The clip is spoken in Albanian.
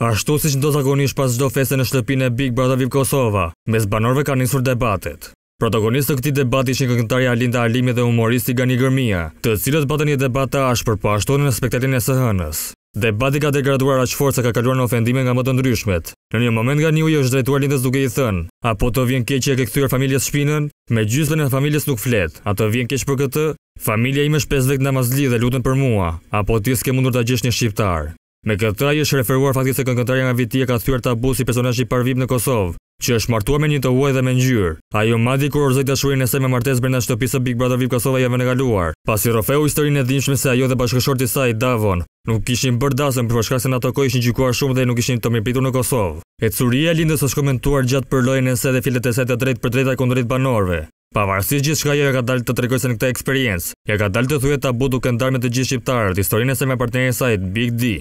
Ashtu si që në do të agonisht pas gjdo fese në shtëpin e Big Brother Vip Kosova, mes banorve ka njësur debatet. Protagonistë të këti debati që një këngëtarja Alinda Alimi dhe humoristi Gani Gërmia, të cilët batë një debat tash për pashtonë po në spektetin e sëhënës. Debati ka degraduar aqë forë se ka kaluar në ofendime nga më të ndryshmet. Në një moment nga një ujë është drejtuar lindës duke i thënë, apo të vjen keqë e kekëtyr familjes shpinën, me gjysve familjes nuk fletë, a të vjen keqë për këtë, familja ime shpesvek në mazli dhe lutën për mua, apo të iske mundur të gjysh një shqiptarë. Me këtë ajo është referuar fatke se këngëtarja nga vitia ka thyrë tabu si personaj që i parvip në Kosovë, që është martuar me një të uaj dhe me njërë. Ajo madhi kur orëzëj të shurin e se me martes brenda shtëpisë Big Brother VIP Kosova jave në galuar, pasi rofeu historinë e dhinshme se ajo dhe bashkëshorti saj, Davon, nuk ishin bërdasën për shkak se në ato ko ishin gjykuar shumë dhe nuk ishin të mirëpitur në Kosovë. E curia lindës është komentuar gjatë për lojën e se dhe filet e se të drejt për drejta kundurit banorve. Pavarësisht gjithë shka ja ka dalë të trekojse në këta eksperiencë, ja ka dalë të thujet tabu duke ndarë me të gjithë shqiptarët, historinë e se me partnerin sajt, Big D.